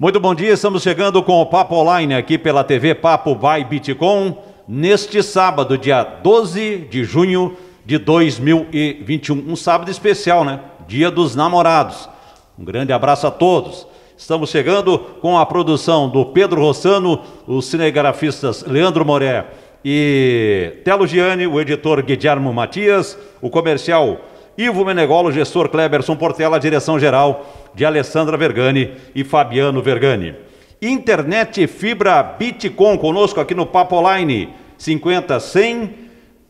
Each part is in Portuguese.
Muito bom dia, estamos chegando com o Papo Online aqui pela TV Papo by Bitcoin, neste sábado, dia 12 de junho de 2021. Um sábado especial, né? Dia dos Namorados. Um grande abraço a todos. Estamos chegando com a produção do Pedro Rossano, os cinegrafistas Leandro Moré e Telo Giani, o editor Guidiarmo Matias, o comercial Ivo Menegolo, gestor Kleberson Portela, direção-geral de Alessandra Vergani e Fabiano Vergani. Internet Fibra Bitcom conosco aqui no Papo Online, 50, 100,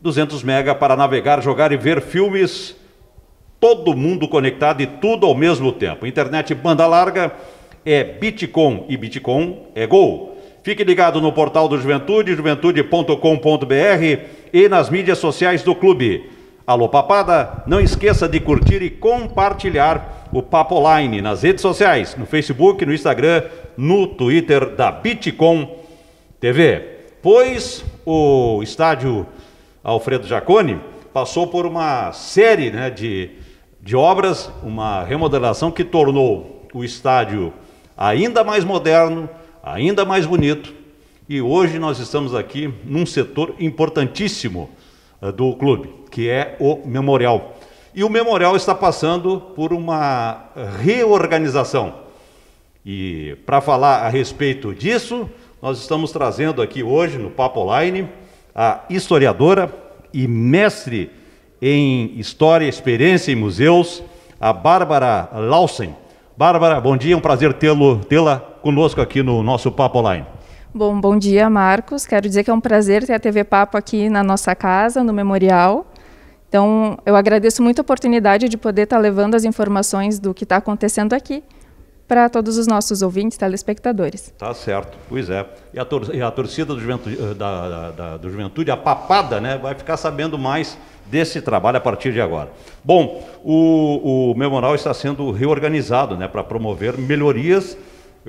200 mega para navegar, jogar e ver filmes, todo mundo conectado e tudo ao mesmo tempo. Internet banda larga é Bitcom e Bitcom é Gol. Fique ligado no portal do Juventude, juventude.com.br e nas mídias sociais do clube. Alô Papada, não esqueça de curtir e compartilhar o Papo Online nas redes sociais, no Facebook, no Instagram, no Twitter da Bitcom TV. Pois o estádio Alfredo Jaconi passou por uma série né, de, de obras, uma remodelação que tornou o estádio ainda mais moderno, ainda mais bonito. E hoje nós estamos aqui num setor importantíssimo eh, do clube, que é o Memorial. E o Memorial está passando por uma reorganização. E para falar a respeito disso, nós estamos trazendo aqui hoje no Papo Online a historiadora e mestre em História, Experiência e Museus, a Bárbara Lausen. Bárbara, bom dia, é um prazer tê-la tê conosco aqui no nosso Papo Online. Bom, bom dia, Marcos. Quero dizer que é um prazer ter a TV Papo aqui na nossa casa, no Memorial. Então, eu agradeço muito a oportunidade de poder estar levando as informações do que está acontecendo aqui para todos os nossos ouvintes, telespectadores. Tá certo, pois é. E a, tor e a torcida do Juventude, eh, da, da, da, do Juventude, a papada, né, vai ficar sabendo mais desse trabalho a partir de agora. Bom, o, o Memorial está sendo reorganizado né, para promover melhorias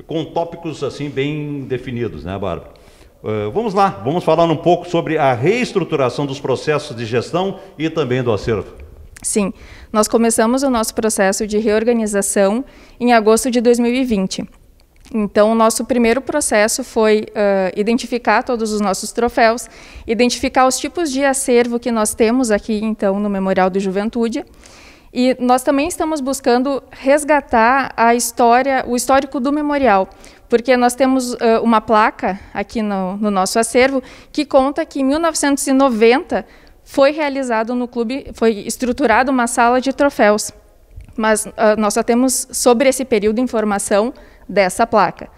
com tópicos assim bem definidos, né, Bárbara? Uh, vamos lá, vamos falar um pouco sobre a reestruturação dos processos de gestão e também do acervo. Sim, nós começamos o nosso processo de reorganização em agosto de 2020. Então, o nosso primeiro processo foi uh, identificar todos os nossos troféus, identificar os tipos de acervo que nós temos aqui, então, no Memorial da Juventude, e nós também estamos buscando resgatar a história, o histórico do memorial, porque nós temos uh, uma placa aqui no, no nosso acervo que conta que em 1990 foi realizado no clube, foi estruturada uma sala de troféus, mas uh, nós só temos sobre esse período informação dessa placa.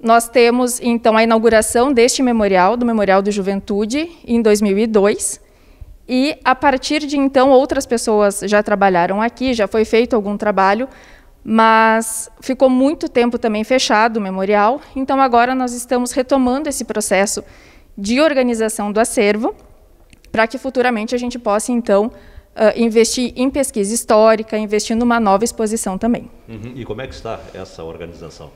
Nós temos então a inauguração deste memorial, do Memorial do Juventude, em 2002. E a partir de então, outras pessoas já trabalharam aqui, já foi feito algum trabalho, mas ficou muito tempo também fechado o memorial. Então, agora nós estamos retomando esse processo de organização do acervo, para que futuramente a gente possa, então, Uh, investir em pesquisa histórica, investir numa nova exposição também. Uhum. E como é que está essa organização?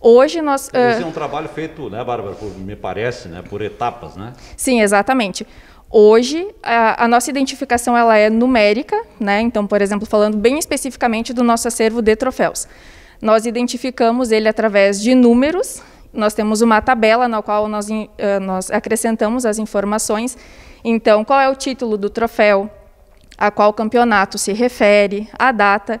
Hoje nós... Uh... Esse é um trabalho feito, né, Bárbara, por, me parece, né, por etapas, né? Sim, exatamente. Exatamente. Hoje, a, a, nossa identificação ela é numérica, né? então, por exemplo, falando bem especificamente do nosso acervo de troféus. Nós identificamos ele através de números, nós temos uma tabela na qual nós, uh, nós acrescentamos as informações. Então, qual é o título do troféu, a qual campeonato se refere, a data.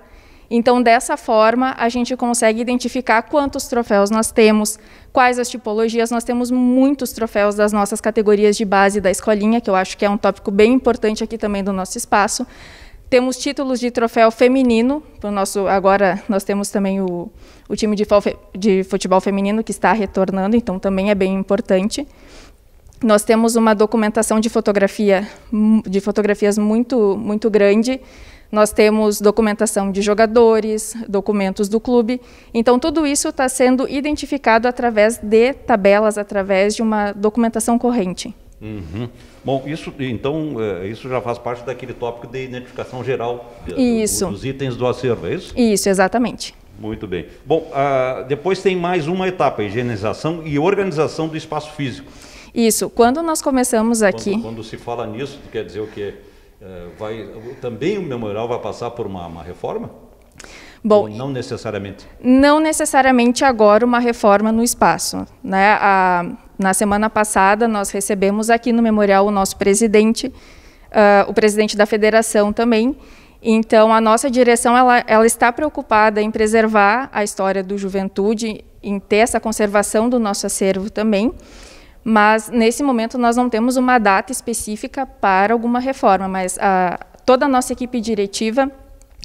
Então, dessa forma, a gente consegue identificar quantos troféus nós temos, quais as tipologias. Nós temos muitos troféus das nossas categorias de base da escolinha, que eu acho que é um tópico bem importante aqui também do nosso espaço. Temos títulos de troféu feminino, nosso, agora nós temos também o, o time de, de futebol feminino que está retornando, então também é bem importante. Nós temos uma documentação de fotografia, de fotografias muito, muito grande, nós temos documentação de jogadores, documentos do clube. Então, tudo isso está sendo identificado através de tabelas, através de uma documentação corrente. Uhum. Bom, isso então é, isso já faz parte daquele tópico de identificação geral dos itens do acervo, é isso? Isso, exatamente. Muito bem. Bom, uh, depois tem mais uma etapa, higienização e organização do espaço físico. Isso. Quando nós começamos aqui. Quando, quando se fala nisso, quer dizer o quê? Eh, vai, também o memorial vai passar por uma, uma reforma? Bom, não necessariamente. Não necessariamente agora uma reforma no espaço, né? A, na semana passada nós recebemos aqui no memorial o nosso presidente, uh, o presidente da federação também. Então a nossa direção ela, ela está preocupada em preservar a história do Juventude, em ter essa conservação do nosso acervo também. Mas, nesse momento, nós não temos uma data específica para alguma reforma, mas a, ah, toda a nossa equipe diretiva,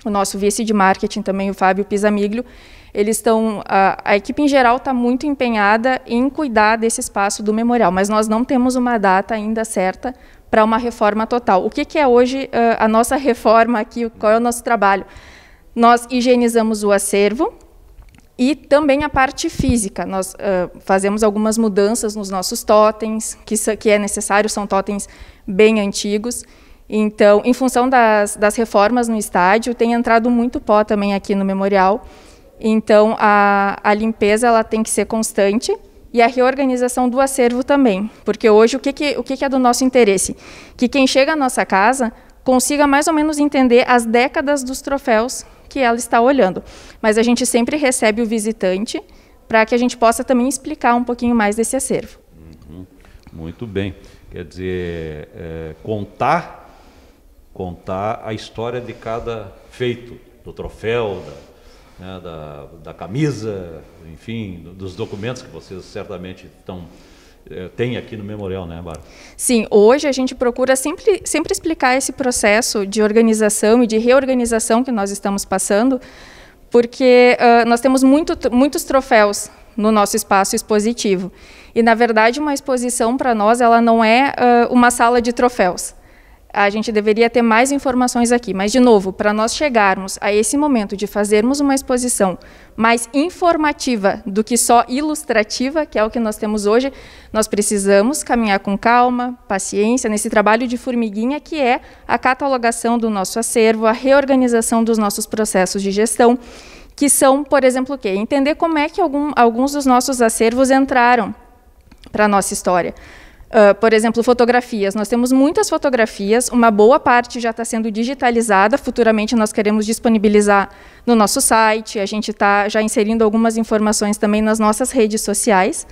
o nosso vice de marketing também, o Fábio Pisamiglio, eles estão, a, ah, a equipe em geral está muito empenhada em cuidar desse espaço do memorial, mas nós não temos uma data ainda certa para uma reforma total. O que, que é hoje a, ah, a nossa reforma aqui, qual é o nosso trabalho? Nós higienizamos o acervo, e também a parte física. Nós uh, fazemos algumas mudanças nos nossos totens, que, que é necessário, são totens bem antigos. Então, em função das, das reformas no estádio, tem entrado muito pó também aqui no memorial. Então, a, a limpeza ela tem que ser constante e a reorganização do acervo também. Porque hoje, o que, que, o que, que é do nosso interesse? Que quem chega à nossa casa consiga mais ou menos entender as décadas dos troféus que ela está olhando. Mas a gente sempre recebe o visitante para que a gente possa também explicar um pouquinho mais desse acervo. Uhum. Muito bem. Quer dizer, é, contar contar a história de cada feito, do troféu, da, né, da, da camisa, enfim, dos documentos que vocês certamente estão eh, tem aqui no memorial, né, Bárbara? Sim, hoje a gente procura sempre, sempre explicar esse processo de organização e de reorganização que nós estamos passando, porque uh, nós temos muito, muitos troféus no nosso espaço expositivo. E, na verdade, uma exposição para nós ela não é uh, uma sala de troféus a gente deveria ter mais informações aqui. Mas, de novo, para nós chegarmos a esse momento de fazermos uma exposição mais informativa do que só ilustrativa, que é o que nós temos hoje, nós precisamos caminhar com calma, paciência, nesse trabalho de formiguinha que é a catalogação do nosso acervo, a reorganização dos nossos processos de gestão, que são, por exemplo, o quê? Entender como é que algum, alguns dos nossos acervos entraram para a nossa história ah, por exemplo, fotografias. Nós temos muitas fotografias, uma boa parte já está sendo digitalizada, futuramente nós queremos disponibilizar no nosso site, a gente está já inserindo algumas informações também nas nossas redes sociais,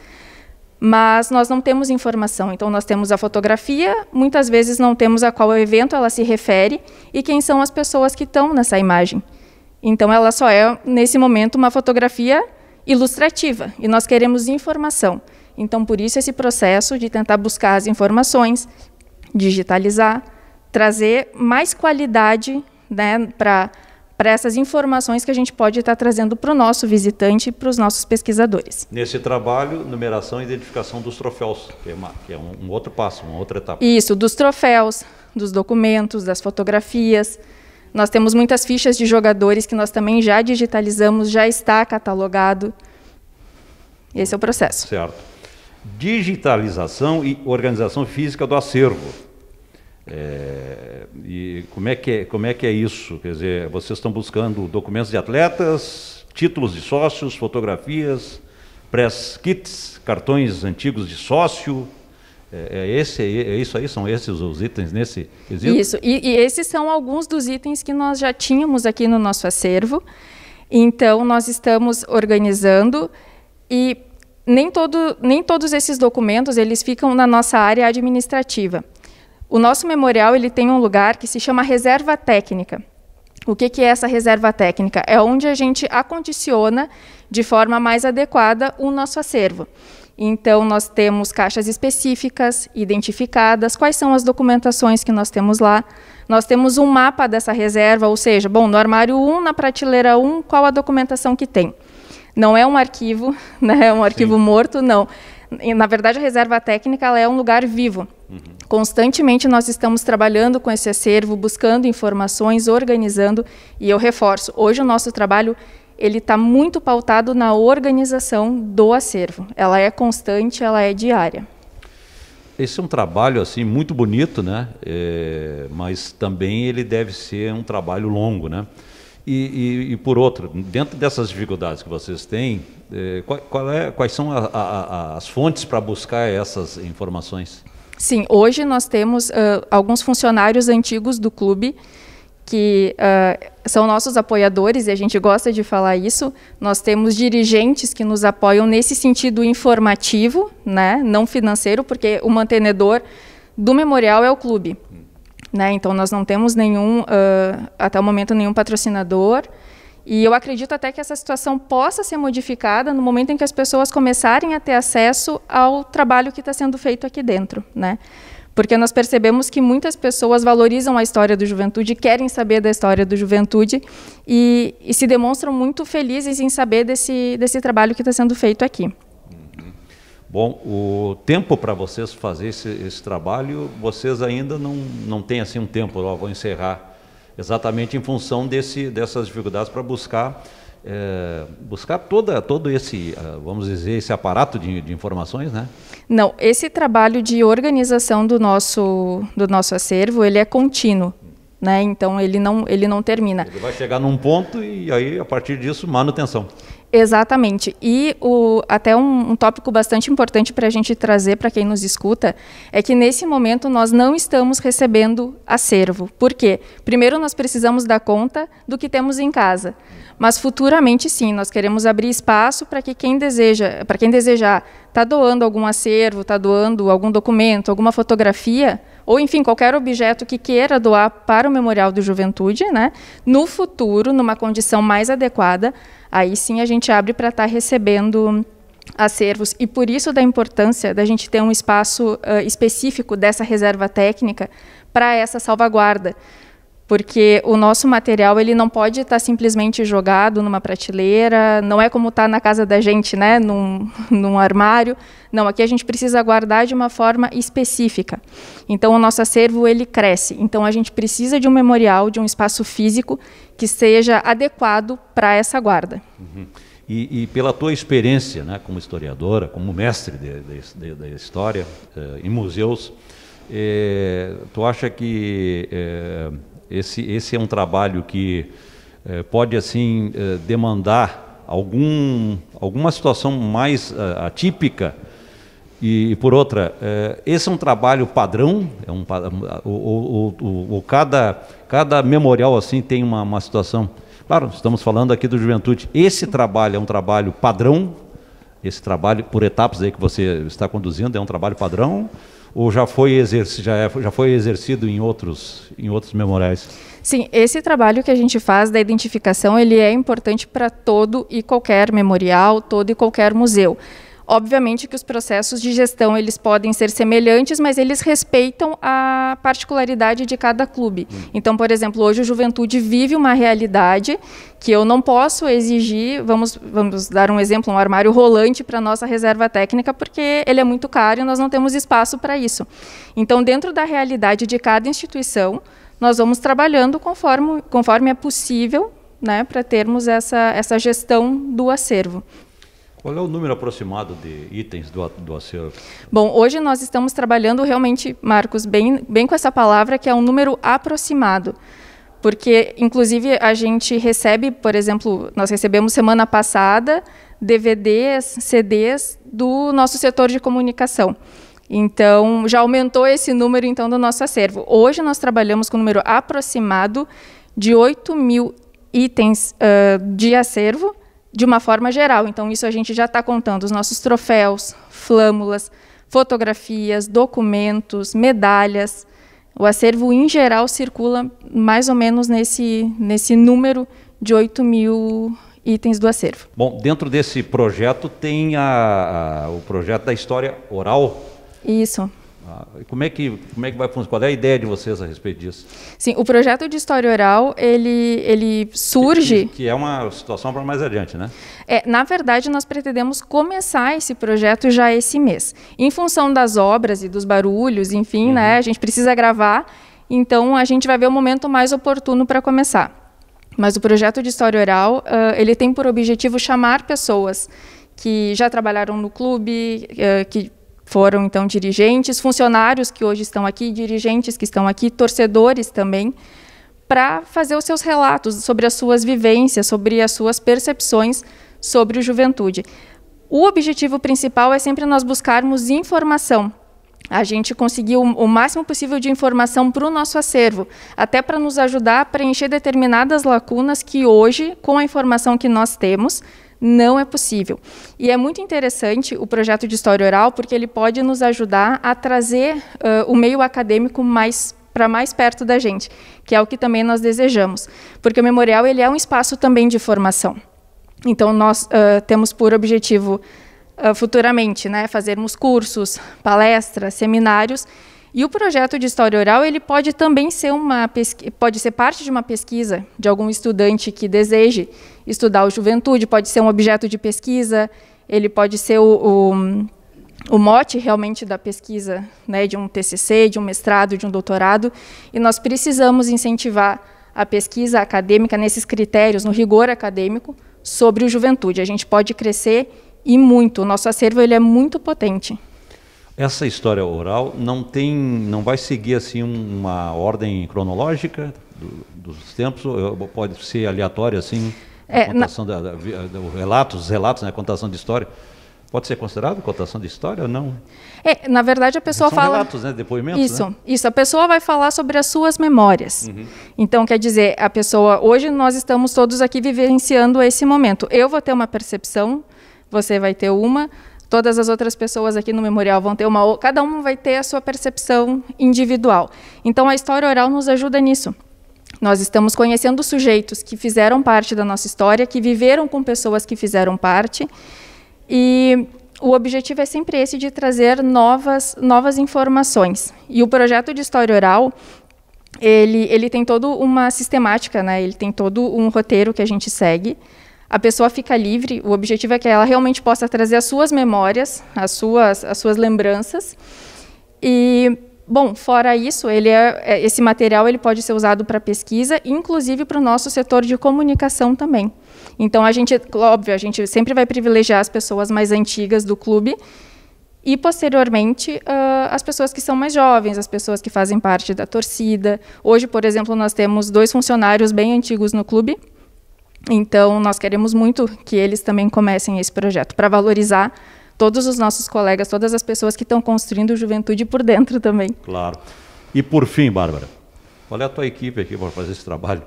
mas nós não temos informação. Então, nós temos a fotografia, muitas vezes não temos a qual evento ela se refere e quem são as pessoas que estão nessa imagem. Então, ela só é, nesse momento, uma fotografia ilustrativa e nós queremos informação. Então, por isso, esse processo de tentar buscar as informações, digitalizar, trazer mais qualidade né, para para essas informações que a gente pode estar trazendo para o nosso visitante e para os nossos pesquisadores. Nesse trabalho, numeração e identificação dos troféus, que é, uma, que é um, um, outro passo, uma outra etapa. Isso, dos troféus, dos documentos, das fotografias. Nós temos muitas fichas de jogadores que nós também já digitalizamos, já está catalogado. Esse é o processo. Certo digitalização e organização física do acervo. É, e como é, que é, como é que é isso? Quer dizer, vocês estão buscando documentos de atletas, títulos de sócios, fotografias, press kits, cartões antigos de sócio. É, é esse, é, é isso aí? São esses os itens nesse quesito? Isso, e, e esses são alguns dos itens que nós já tínhamos aqui no nosso acervo. Então, nós estamos organizando e nem, todo, nem todos esses documentos eles ficam na nossa área administrativa. O nosso memorial ele tem um lugar que se chama reserva técnica. O que, que é essa reserva técnica? É onde a gente acondiciona de forma mais adequada o nosso acervo. Então, nós temos caixas específicas, identificadas, quais são as documentações que nós temos lá. Nós temos um mapa dessa reserva, ou seja, bom, no armário 1, na prateleira 1, qual a documentação que tem. Não é um arquivo, né? É um arquivo Sim. morto, não. Na verdade, a reserva técnica ela é um lugar vivo. Uhum. Constantemente nós estamos trabalhando com esse acervo, buscando informações, organizando. E eu reforço, hoje o nosso trabalho ele está muito pautado na organização do acervo. Ela é constante, ela é diária. Esse é um trabalho assim muito bonito, né? É, mas também ele deve ser um trabalho longo, né? E, e, e, por outro, dentro dessas dificuldades que vocês têm, eh, qual, qual é, quais são a, a, a, as fontes para buscar essas informações? Sim, hoje nós temos uh, alguns funcionários antigos do clube que uh, são nossos apoiadores e a gente gosta de falar isso. Nós temos dirigentes que nos apoiam nesse sentido informativo, né, não financeiro, porque o mantenedor do memorial é o clube. Né? Então, nós não temos nenhum, uh, até o momento, nenhum patrocinador. E eu acredito até que essa situação possa ser modificada no momento em que as pessoas começarem a ter acesso ao trabalho que está sendo feito aqui dentro. Né? Porque nós percebemos que muitas pessoas valorizam a história do juventude, querem saber da história do juventude e, e se demonstram muito felizes em saber desse, desse trabalho que está sendo feito aqui. Bom, o tempo para vocês fazer esse, esse, trabalho, vocês ainda não, não têm assim um tempo, ó, vou encerrar, exatamente em função desse, dessas dificuldades para buscar é, buscar toda, todo esse, eh, vamos dizer, esse aparato de, de, informações, né? Não, esse trabalho de organização do nosso, do nosso acervo, ele é contínuo. Né? Então ele não, ele não termina. Ele vai chegar num ponto e aí, a partir disso, manutenção. Exatamente. E o, até um, um tópico bastante importante para a gente trazer para quem nos escuta é que nesse momento nós não estamos recebendo acervo. Por quê? Primeiro nós precisamos dar conta do que temos em casa. Mas futuramente sim, nós queremos abrir espaço para que quem deseja, para quem desejar, está doando algum acervo, está doando algum documento, alguma fotografia, ou enfim, qualquer objeto que queira doar para o Memorial de Juventude, né? No futuro, numa condição mais adequada, aí sim a gente abre para estar tá recebendo acervos e por isso da importância da gente ter um espaço uh, específico dessa reserva técnica para essa salvaguarda porque o nosso material ele não pode estar tá simplesmente jogado numa prateleira, não é como está na casa da gente, né, num, num armário. Não, aqui a gente precisa guardar de uma forma específica. Então o nosso acervo ele cresce. Então a gente precisa de um memorial, de um espaço físico que seja adequado para essa guarda. Uhum. E, e, pela tua experiência, né, como historiadora, como mestre da história eh, em museus, eh, tu acha que eh, esse, esse é um trabalho que eh, pode, assim, eh, demandar algum, alguma situação mais eh, atípica. E, e, por outra, esse é um trabalho padrão, é um, ou, ou, ou, cada, cada memorial, assim, tem uma, uma situação... Claro, estamos falando aqui do Juventude. Esse trabalho é um trabalho padrão, esse trabalho por etapas aí que você está conduzindo é um trabalho padrão ou já foi, exerci, já, é, já foi exercido em outros, em outros memoriais? Sim, esse trabalho que a gente faz da identificação, ele é importante para todo e qualquer memorial, todo e qualquer museu. Obviamente que os processos de gestão eles podem ser semelhantes, mas eles respeitam a particularidade de cada clube. Hum. Então, por exemplo, hoje o Juventude vive uma realidade que eu não posso exigir, vamos, vamos dar um exemplo, um armário rolante para nossa reserva técnica, porque ele é muito caro e nós não temos espaço para isso. Então, dentro da realidade de cada instituição, nós vamos trabalhando conforme, conforme é possível né, para termos essa, essa gestão do acervo. Qual é o número aproximado de itens do, do acervo? Bom, hoje nós estamos trabalhando realmente, Marcos, bem, bem com essa palavra que é um número aproximado. Porque, inclusive, a gente recebe, por exemplo, nós recebemos semana passada DVDs, CDs do nosso setor de comunicação. Então, já aumentou esse número então do nosso acervo. Hoje nós trabalhamos com um número aproximado de 8 mil itens uh, de acervo de uma forma geral. Então, isso a gente já está contando: os nossos troféus, flâmulas, fotografias, documentos, medalhas. O acervo, em geral, circula mais ou menos nesse, nesse número de 8 mil itens do acervo. Bom, dentro desse projeto tem a, a, o projeto da história oral. Isso. Ah, como é que como é que vai funcionar? Qual é a ideia de vocês a respeito disso? Sim, o projeto de história oral ele ele surge que, que é uma situação para mais adiante, né? É, na verdade nós pretendemos começar esse projeto já esse mês. Em função das obras e dos barulhos, enfim, né, uhum. né? A gente precisa gravar, então a gente vai ver o momento mais oportuno para começar. Mas o projeto de história oral uh, ele tem por objetivo chamar pessoas que já trabalharam no clube, que foram então dirigentes, funcionários que hoje estão aqui, dirigentes que estão aqui, torcedores também, para fazer os seus relatos sobre as suas vivências, sobre as suas percepções sobre o juventude. O objetivo principal é sempre nós buscarmos informação. A gente conseguir o máximo possível de informação para o nosso acervo, até para nos ajudar a preencher determinadas lacunas que hoje, com a informação que nós temos, não é possível. E é muito interessante o projeto de história oral, porque ele pode nos ajudar a trazer uh, o meio acadêmico mais para mais perto da gente, que é o que também nós desejamos, porque o memorial ele é um espaço também de formação. Então nós uh, temos por objetivo uh, futuramente, né, fazermos cursos, palestras, seminários e o projeto de história oral, ele pode também ser uma pode ser parte de uma pesquisa de algum estudante que deseje estudar o juventude, pode ser um objeto de pesquisa, ele pode ser o, o, o mote realmente da pesquisa, né, de um TCC, de um mestrado, de um doutorado, e nós precisamos incentivar a pesquisa acadêmica nesses critérios, no rigor acadêmico sobre o juventude. A gente pode crescer e muito. O nosso acervo ele é muito potente. Essa história oral não tem, não vai seguir assim uma ordem cronológica do, dos tempos? Pode ser aleatória assim? É, contação na... da, da, eh, da, relatos, os relatos, né, contação de história. Pode ser considerado contação de história ou não? É, na verdade, a pessoa São fala. relatos, né? Depoimentos. Né? Isso, né? isso. A pessoa vai falar sobre as suas memórias. Uhum. Então, quer dizer, a pessoa. Hoje nós estamos todos aqui vivenciando esse momento. Eu vou ter uma percepção, você vai ter uma. Todas as outras pessoas aqui no memorial vão ter uma, cada um vai ter a sua percepção individual. Então a história oral nos ajuda nisso. Nós estamos conhecendo sujeitos que fizeram parte da nossa história, que viveram com pessoas que fizeram parte, e o objetivo é sempre esse de trazer novas, novas informações. E o projeto de história oral, ele, ele tem toda uma sistemática, né? ele tem todo um roteiro que a gente segue, a pessoa fica livre. O objetivo é que ela realmente possa trazer as suas memórias, as suas, as suas lembranças. E Bom, fora isso, ele é, é, esse material ele pode ser usado para pesquisa, inclusive para o nosso setor de comunicação também. Então a gente, óbvio, a gente sempre vai privilegiar as pessoas mais antigas do clube e posteriormente uh, as pessoas que são mais jovens, as pessoas que fazem parte da torcida. Hoje, por exemplo, nós temos dois funcionários bem antigos no clube então, nós queremos muito que eles também comecem esse projeto para valorizar todos os nossos colegas, todas as pessoas que estão construindo juventude por dentro também. Claro. E por fim, Bárbara, qual é a tua equipe aqui para fazer esse trabalho?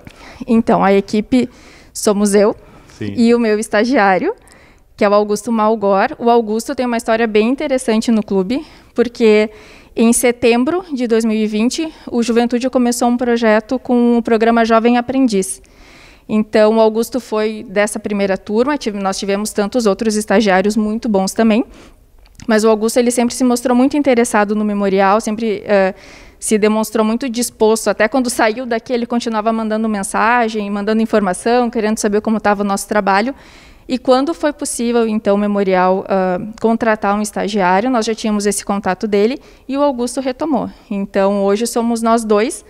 Então, a equipe somos eu Sim. e o meu estagiário, que é o Augusto Malgor. O Augusto tem uma história bem interessante no clube, porque em setembro de 2020, o Juventude começou um projeto com o programa Jovem Aprendiz. Então, o Augusto foi dessa primeira turma, tive, nós tivemos tantos outros estagiários muito bons também, mas o Augusto ele sempre se mostrou muito interessado no memorial, sempre uh, se demonstrou muito disposto, até quando saiu daqui ele continuava mandando mensagem, mandando informação, querendo saber como estava o nosso trabalho. E quando foi possível, então, o memorial uh, contratar um estagiário, nós já tínhamos esse contato dele e o Augusto retomou. Então, hoje somos nós dois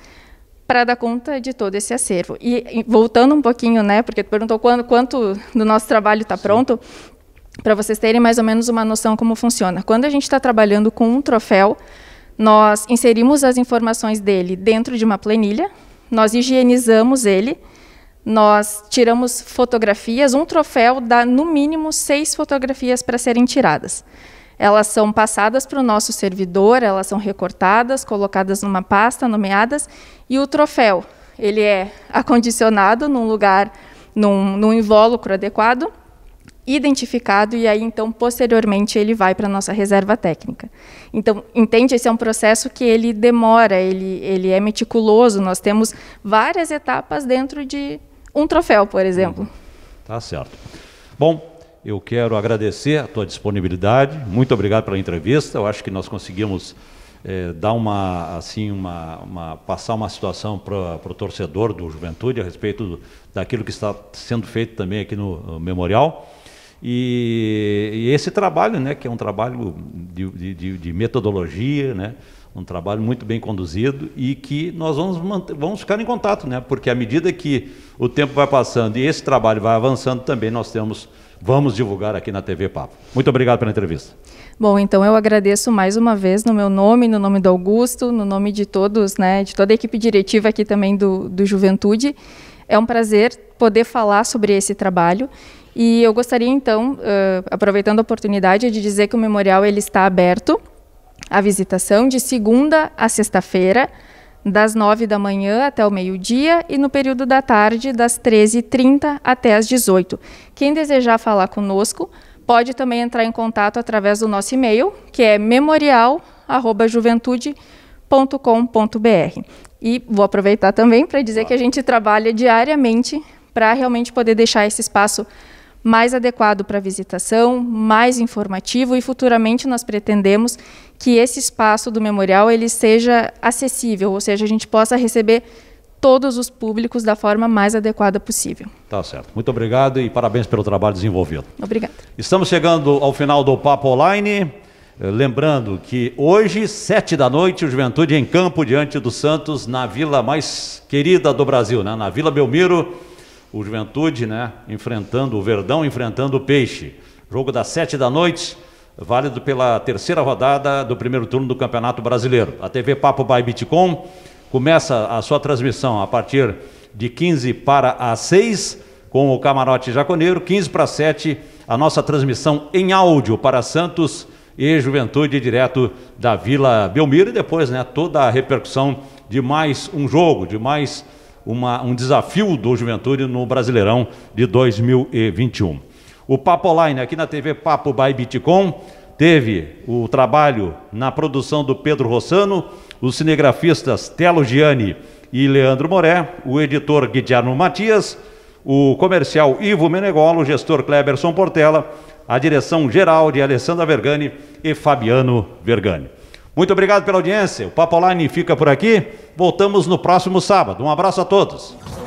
para dar conta de todo esse acervo. E voltando um pouquinho, né, porque tu perguntou quando, quanto do nosso trabalho está pronto, para vocês terem mais ou menos uma noção como funciona. Quando a gente está trabalhando com um troféu, nós inserimos as informações dele dentro de uma planilha, nós higienizamos ele, nós tiramos fotografias, um troféu dá no mínimo seis fotografias para serem tiradas elas são passadas para o nosso servidor, elas são recortadas, colocadas numa pasta, nomeadas, e o troféu, ele é acondicionado num lugar, num, num invólucro adequado, identificado e aí então posteriormente ele vai para a nossa reserva técnica. Então, entende, esse é um processo que ele demora, ele ele é meticuloso, nós temos várias etapas dentro de um troféu, por exemplo. Uhum. Tá certo. Bom, eu quero agradecer a tua disponibilidade. Muito obrigado pela entrevista. Eu acho que nós conseguimos é, dar uma, assim, uma, uma passar uma situação para o torcedor do Juventude a respeito do, daquilo que está sendo feito também aqui no, no memorial. E, e, esse trabalho, né, que é um trabalho de, de, de, metodologia, né, um trabalho muito bem conduzido e que nós vamos, manter, vamos ficar em contato, né, porque à medida que o tempo vai passando e esse trabalho vai avançando também, nós temos vamos divulgar aqui na TV Papo. Muito obrigado pela entrevista. Bom, então eu agradeço mais uma vez no meu nome, no nome do Augusto, no nome de todos, né, de toda a equipe diretiva aqui também do, do Juventude. É um prazer poder falar sobre esse trabalho e eu gostaria então, uh, aproveitando a oportunidade, de dizer que o memorial ele está aberto à visitação de segunda a sexta-feira, das 9 da manhã até o meio-dia e no período da tarde, das 13h30 até as 18 Quem desejar falar conosco pode também entrar em contato através do nosso e-mail, que é memorial.juventude.com.br. E vou aproveitar também para dizer que a gente trabalha diariamente para realmente poder deixar esse espaço mais adequado para visitação, mais informativo e futuramente nós pretendemos que esse espaço do memorial ele seja acessível, ou seja, a gente possa receber todos os públicos da forma mais adequada possível. Tá certo. Muito obrigado e parabéns pelo trabalho desenvolvido. Obrigada. Estamos chegando ao final do Papo Online. Eh, lembrando que hoje, sete da noite, o Juventude em campo diante do Santos, na vila mais querida do Brasil, né? na Vila Belmiro o Juventude, né? Enfrentando o Verdão, enfrentando o Peixe. Jogo das sete da noite, válido pela terceira rodada do primeiro turno do Campeonato Brasileiro. A TV Papo by Bitcom começa a sua transmissão a partir de 15 para as 6, com o Camarote Jaconeiro, 15 para 7, a nossa transmissão em áudio para Santos e Juventude direto da Vila Belmiro e depois né, toda a repercussão de mais um jogo, de mais uma, um desafio do Juventude no Brasileirão de 2021. O Papo Online, aqui na TV Papo by Bitcom, teve o trabalho na produção do Pedro Rossano, os cinegrafistas Telo Gianni e Leandro Moré, o editor Guidiano Matias, o comercial Ivo Menegolo, o gestor Kleberson Portela, a direção geral de Alessandra Vergani e Fabiano Vergani. Muito obrigado pela audiência. O Papo Online fica por aqui. Voltamos no próximo sábado. Um abraço a todos.